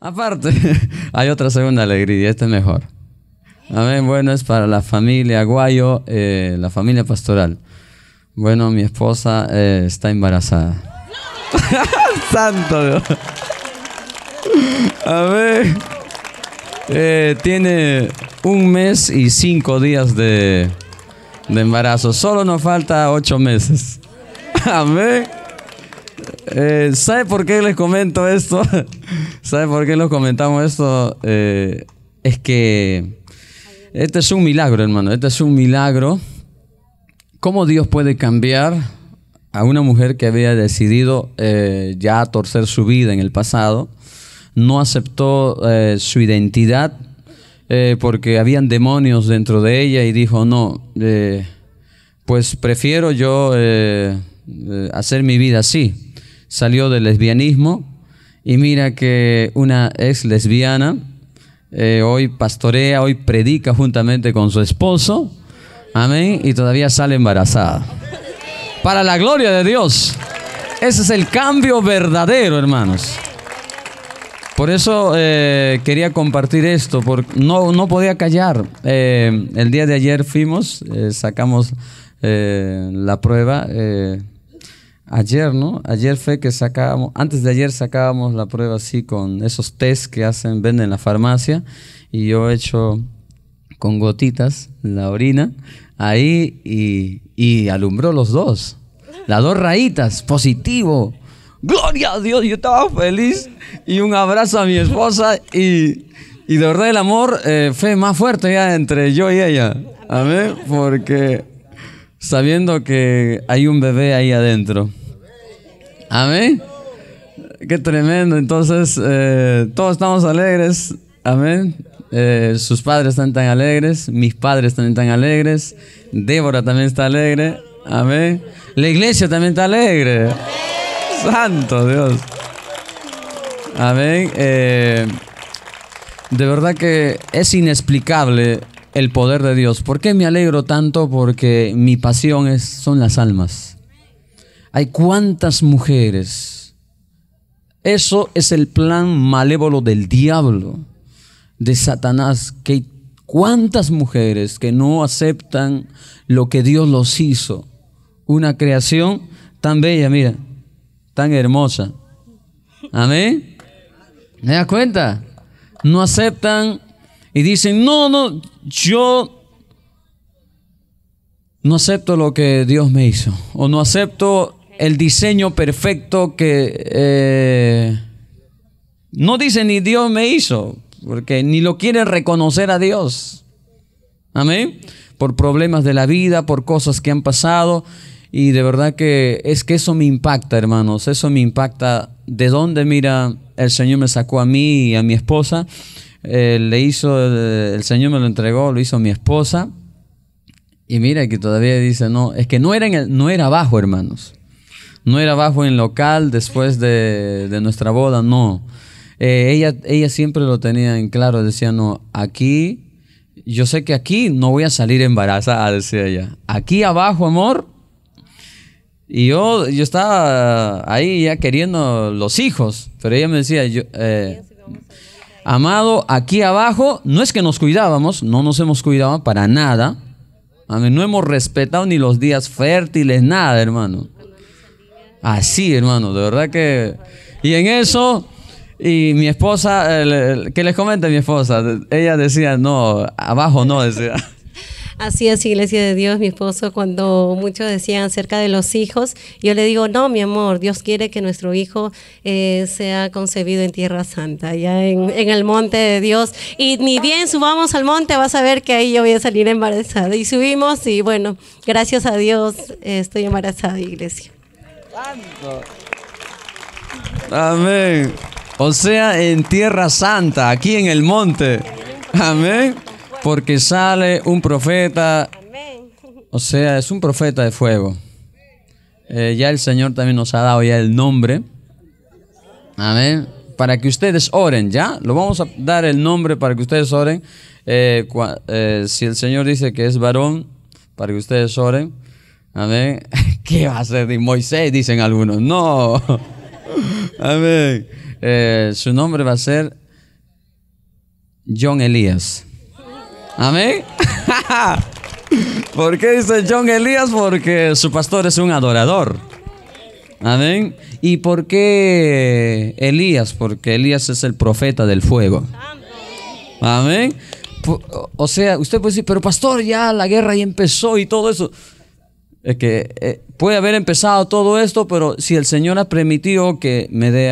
Aparte, hay otra segunda alegría y esta es mejor. Amén. Bueno, es para la familia Guayo, eh, la familia pastoral. Bueno, mi esposa eh, está embarazada. Santo Dios. Amén. Eh, tiene un mes y cinco días de, de embarazo. Solo nos falta ocho meses. Amén. ¿Sabe por qué les comento esto? ¿sabes por qué lo comentamos esto? Eh, es que este es un milagro, hermano. Este es un milagro. ¿Cómo Dios puede cambiar a una mujer que había decidido eh, ya torcer su vida en el pasado? No aceptó eh, su identidad porque habían demonios dentro de ella y dijo, no, pues prefiero yo hacer mi vida así. Salió del lesbianismo, y mira que una ex lesbiana eh, hoy pastorea, hoy predica juntamente con su esposo. Amén. Y todavía sale embarazada. Para la gloria de Dios. Ese es el cambio verdadero, hermanos. Por eso eh, quería compartir esto, porque no, no podía callar. Eh, el día de ayer fuimos, sacamos la prueba ayer, ¿no? Ayer fue que sacábamos, antes de ayer sacábamos la prueba así con esos test que hacen, venden en la farmacia y yo he hecho con gotitas la orina ahí y, alumbró los dos. Las dos rayitas, positivo. Gloria a Dios, yo estaba feliz y un abrazo a mi esposa y, y de verdad el amor eh, fue más fuerte ya entre yo y ella. Amén, porque sabiendo que hay un bebé ahí adentro. Amén. Qué tremendo. Entonces, eh, todos estamos alegres. Amén. Eh, sus padres están tan alegres. Mis padres también tan alegres. Débora también está alegre. Amén. La iglesia también está alegre. Santo Dios. Amén. Eh, de verdad que es inexplicable el poder de Dios. ¿Por qué me alegro tanto? Porque mi pasión son las almas. Hay cuántas mujeres. Eso es el plan malévolo del diablo, de Satanás, que hay cuántas mujeres que no aceptan lo que Dios los hizo. Una creación tan bella, mira, tan hermosa. Amén. ¿Me das cuenta? No aceptan y dicen, no, no, yo no acepto lo que Dios me hizo. O no acepto el diseño perfecto que eh, no dice ni Dios me hizo, porque ni lo quiere reconocer a Dios. Amén. Por problemas de la vida, por cosas que han pasado. Y de verdad que es que eso me impacta, hermanos. Eso me impacta. De dónde, mira, el Señor me sacó a mí y a mi esposa. Eh, le hizo, el, Señor me lo entregó, lo hizo mi esposa. Y mira que todavía dice, no, es que no era, en no era abajo, hermanos no era abajo en local después de, nuestra boda, no. Eh, ella, ella siempre lo tenía en claro, decía, no, aquí, yo sé que aquí no voy a salir embarazada, decía ella. Aquí abajo, amor. Y yo, yo estaba ahí ya queriendo los hijos, pero ella me decía, yo, eh, amado, aquí abajo, no es que nos cuidábamos, no nos hemos cuidado para nada. A mí no hemos respetado ni los días fértiles, nada, hermano. Así, hermano, de verdad que... Y en eso... Y mi esposa, eh, que les comente mi esposa? Ella decía, no, abajo no, decía. Así es, Iglesia de Dios, mi esposo, cuando muchos decían acerca de los hijos, yo le digo, no, mi amor, Dios quiere que nuestro hijo eh, sea concebido en Tierra Santa, ya en, el monte de Dios. Y ni bien subamos al monte, vas a ver que ahí yo voy a salir embarazada. Y subimos y bueno, gracias a Dios eh, estoy embarazada, Iglesia santo. Amén. O sea, en tierra santa, aquí en el monte. Amén. Porque sale un profeta. O sea, es un profeta de fuego. Eh, ya el Señor también nos ha dado ya el nombre. Amén. Para que ustedes oren, ¿ya? Lo vamos a dar el nombre para que ustedes oren. Eh, eh, si el Señor dice que es varón, para que ustedes oren. Amén. ¿Qué va a ser de Moisés? Dicen algunos. No. Amén. Eh, su nombre va a ser John Elías. Amén. ¿Por qué dice John Elías? Porque su pastor es un adorador. Amén. ¿Y por qué Elías? Porque Elías es el profeta del fuego. Amén. O sea, usted puede decir, pero pastor, ya la guerra ya empezó y todo eso que eh, puede haber empezado todo esto, pero si el Señor ha permitido que me dé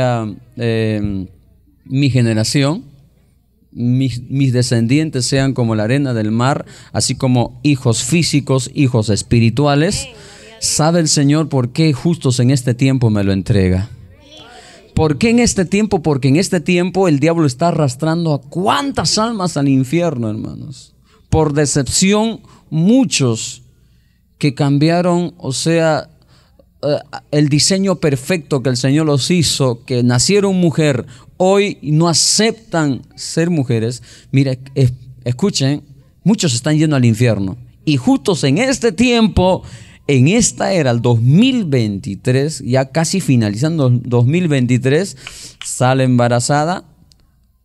em, mi generación, mis, mis, descendientes sean como la arena del mar, así como hijos físicos, hijos espirituales, sabe el Señor por qué justos en este tiempo me lo entrega. ¿Por qué en este tiempo? Porque en este tiempo el diablo está arrastrando a cuántas almas al infierno, hermanos. Por decepción, muchos que cambiaron, o sea, eh, el diseño perfecto que el Señor los hizo, que nacieron mujer, hoy no aceptan ser mujeres. Mira, escuchen, muchos están yendo al infierno. Y justos en este tiempo, en esta era, el 2023, ya casi finalizando 2023, sale embarazada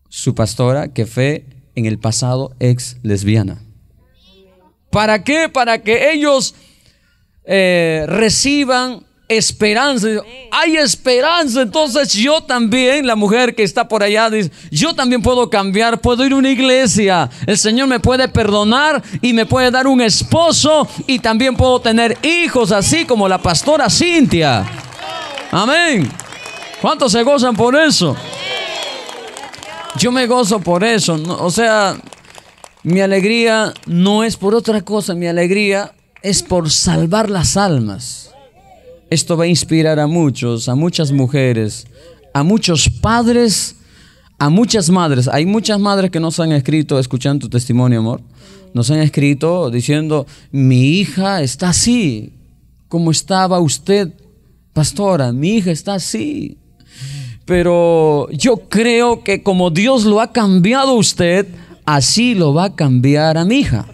su pastora que fue en el pasado ex lesbiana. ¿Para qué? Para que ellos eh, reciban esperanza. Hay esperanza, entonces yo también, la mujer que está por allá, dice, yo también puedo cambiar, puedo ir a una iglesia, el Señor me puede perdonar y me puede dar un esposo y también puedo tener hijos, así como la pastora Cintia. Amén. ¿Cuántos se gozan por eso? Yo me gozo por eso, o sea, mi alegría no es por otra cosa, mi alegría es por salvar las almas. Esto va a inspirar a muchos, a muchas mujeres, a muchos padres, a muchas madres. Hay muchas madres que nos han escrito, escuchando tu testimonio, amor, nos han escrito diciendo, mi hija está así, como estaba usted, pastora, mi hija está así. Pero yo creo que como Dios lo ha cambiado usted, así lo va a cambiar a mi hija.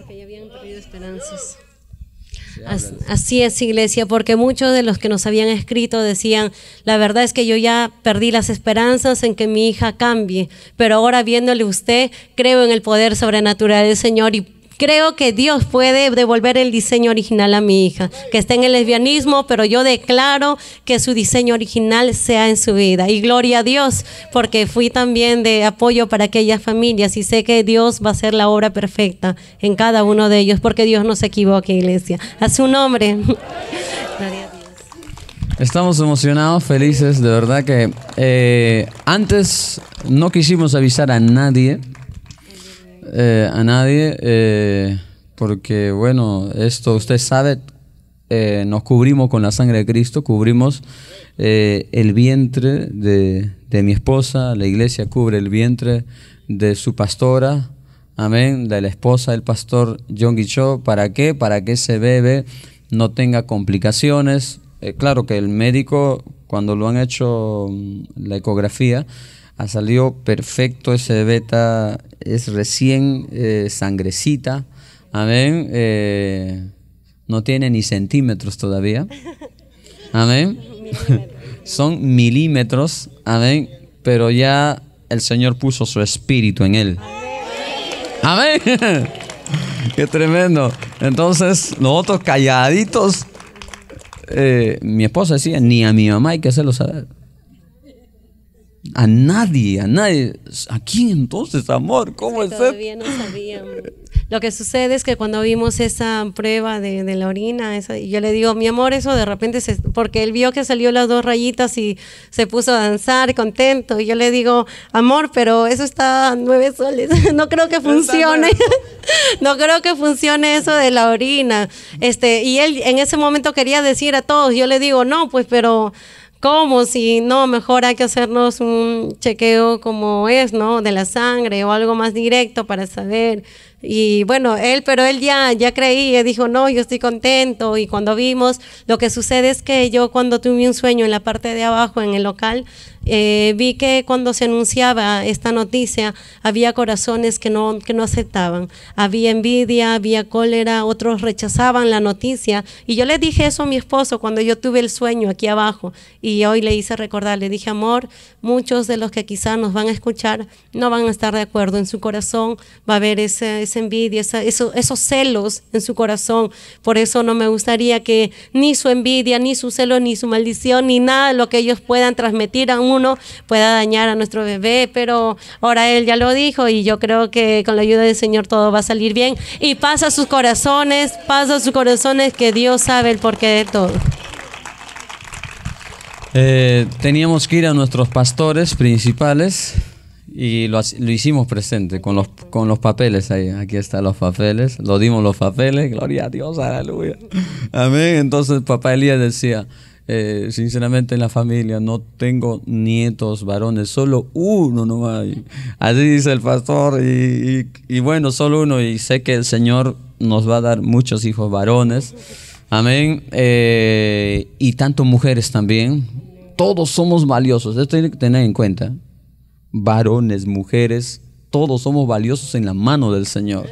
Así es, iglesia, porque muchos de los que nos habían escrito decían, la verdad es que yo ya perdí las esperanzas en que mi hija cambie, pero ahora viéndole usted, creo en el poder sobrenatural del Señor y creo que Dios puede devolver el diseño original a mi hija, que está en el lesbianismo, pero yo declaro que su diseño original sea en su vida. Y gloria a Dios, porque fui también de apoyo para aquellas familias y sé que Dios va a hacer la obra perfecta en cada uno de ellos, porque Dios no se equivoca, iglesia. A su nombre. Estamos emocionados, felices, de verdad que eh, antes no quisimos avisar a nadie eh, a nadie eh, porque, bueno, esto usted sabe, eh, nos cubrimos con la sangre de Cristo, cubrimos el vientre de, de, mi esposa, la iglesia cubre el vientre de su pastora, amén, de la esposa del pastor John Guichó. ¿Para qué? Para que ese bebé no tenga complicaciones. claro que el médico, cuando lo han hecho mm, la ecografía, ha salido perfecto ese beta, es recién eh, sangrecita. Amén. Eh, no tiene ni centímetros todavía. Amén. Son milímetros. Amén. Pero ya el Señor puso su espíritu en él. Amén. Qué tremendo. Entonces, nosotros calladitos, eh, mi esposa decía, ni a mi mamá hay que hacerlo saber. A nadie, a nadie. ¿A quién entonces, amor? ¿Cómo es Todavía no sabíamos. Lo que sucede es que cuando vimos esa prueba de, la orina, yo le digo, mi amor, eso de repente, porque él vio que salió las dos rayitas y se puso a danzar contento. Y yo le digo, amor, pero eso está nueve soles. no creo que funcione. no creo que funcione eso de la orina. Este, y él en ese momento quería decir a todos, yo le digo, no, pues, pero como si no, mejor hay que hacernos un chequeo como es, ¿no? De la sangre o algo más directo para saber. Y bueno, él, pero él ya, ya creía, dijo, no, yo estoy contento. Y cuando vimos, lo que sucede es que yo cuando tuve un sueño en la parte de abajo, en el local, eh, vi que cuando se anunciaba esta noticia había corazones que no, que no aceptaban, había envidia, había cólera, otros rechazaban la noticia. Y yo le dije eso a mi esposo cuando yo tuve el sueño aquí abajo y hoy le hice recordar, le dije, amor, muchos de los que quizás nos van a escuchar no van a estar de acuerdo en su corazón, va a haber esa, envidia, esos celos en su corazón. Por eso no me gustaría que ni su envidia, ni su celo, ni su maldición, ni nada de lo que ellos puedan transmitir a un uno pueda dañar a nuestro bebé, pero ahora Él ya lo dijo y yo creo que con la ayuda del Señor todo va a salir bien. Y pasa sus corazones, pasa sus corazones que Dios sabe el porqué de todo. Eh, teníamos que ir a nuestros pastores principales y lo, hicimos presente con los, con los papeles ahí. Aquí están los papeles, lo dimos los papeles, gloria a Dios, aleluya. Amén. Entonces papá Elías decía, eh, sinceramente en la familia no tengo nietos varones, solo uno no hay. Así dice el pastor y, bueno, solo uno y sé que el Señor nos va a dar muchos hijos varones. Amén. Eh, y tanto mujeres también. Todos somos valiosos, esto tiene que tener en cuenta. Varones, mujeres, todos somos valiosos en la mano del Señor.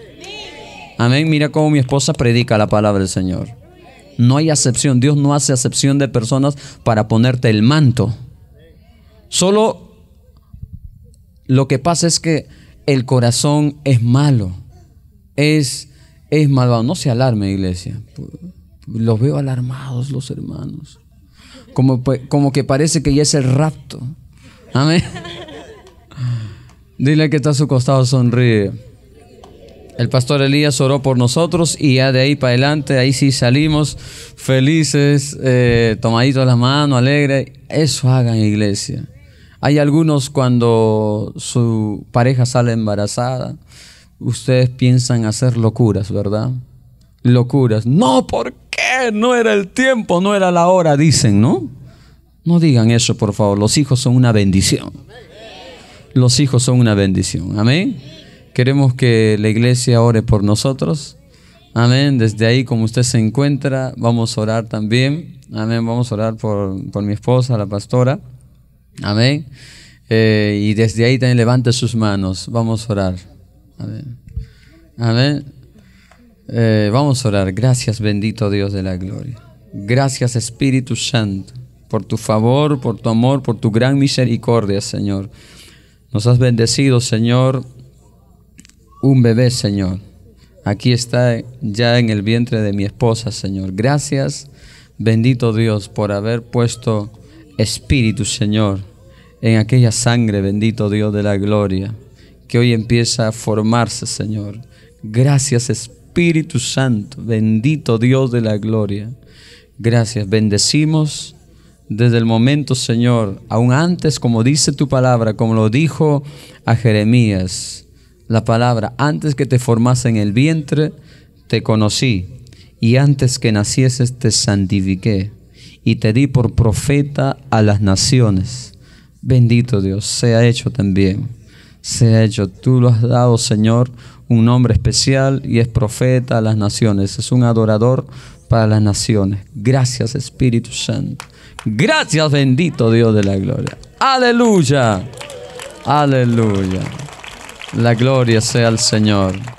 Amén. Mira cómo mi esposa predica la palabra del Señor. No hay acepción. Dios no hace acepción de personas para ponerte el manto. Solo lo que pasa es que el corazón es malo. Es, es malvado. No se alarme, iglesia. Los veo alarmados los hermanos. Como, como que parece que ya es el rapto. Amén. Dile que está a su costado, sonríe. El pastor Elías oró por nosotros y ya de ahí para adelante, ahí sí salimos felices, eh, tomaditos las manos, alegres. Eso hagan iglesia. Hay algunos cuando su pareja sale embarazada, ustedes piensan hacer locuras, ¿verdad? Locuras. No, ¿por qué? No era el tiempo, no era la hora, dicen, ¿no? No digan eso, por favor. Los hijos son una bendición. Los hijos son una bendición. Amén. Queremos que la iglesia ore por nosotros. Amén. Desde ahí, como usted se encuentra, vamos a orar también. Amén. Vamos a orar por, mi esposa, la pastora. Amén. Eh, y desde ahí también levante sus manos. Vamos a orar. Amén. Amén. Eh, vamos a orar. Gracias, bendito Dios de la gloria. Gracias, Espíritu Santo, por tu favor, por tu amor, por tu gran misericordia, Señor. Nos has bendecido, Señor un bebé, Señor. Aquí está ya en el vientre de mi esposa, Señor. Gracias, bendito Dios, por haber puesto espíritu, Señor, en aquella sangre, bendito Dios de la gloria, que hoy empieza a formarse, Señor. Gracias, Espíritu Santo, bendito Dios de la gloria. Gracias, bendecimos desde el momento, Señor, aún antes, como dice tu palabra, como lo dijo a Jeremías la palabra, antes que te formase en el vientre, te conocí, y antes que nacieses te santifiqué, y te di por profeta a las naciones. Bendito Dios, sea hecho también, sea hecho. Tú lo has dado, Señor, un nombre especial y es profeta a las naciones, es un adorador para las naciones. Gracias Espíritu Santo. Gracias bendito Dios de la gloria. Aleluya. Aleluya. La gloria sea al Señor.